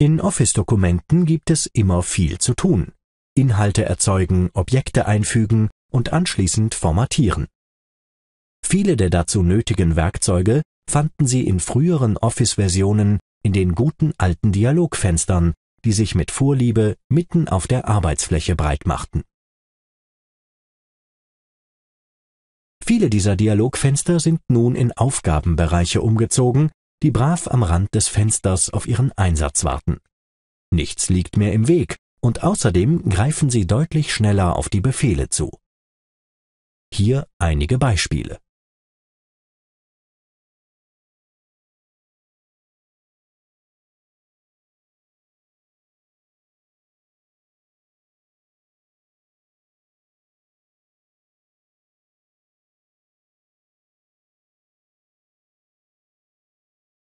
In Office-Dokumenten gibt es immer viel zu tun. Inhalte erzeugen, Objekte einfügen und anschließend formatieren. Viele der dazu nötigen Werkzeuge fanden Sie in früheren Office-Versionen in den guten alten Dialogfenstern, die sich mit Vorliebe mitten auf der Arbeitsfläche breitmachten. Viele dieser Dialogfenster sind nun in Aufgabenbereiche umgezogen die brav am Rand des Fensters auf ihren Einsatz warten. Nichts liegt mehr im Weg und außerdem greifen sie deutlich schneller auf die Befehle zu. Hier einige Beispiele.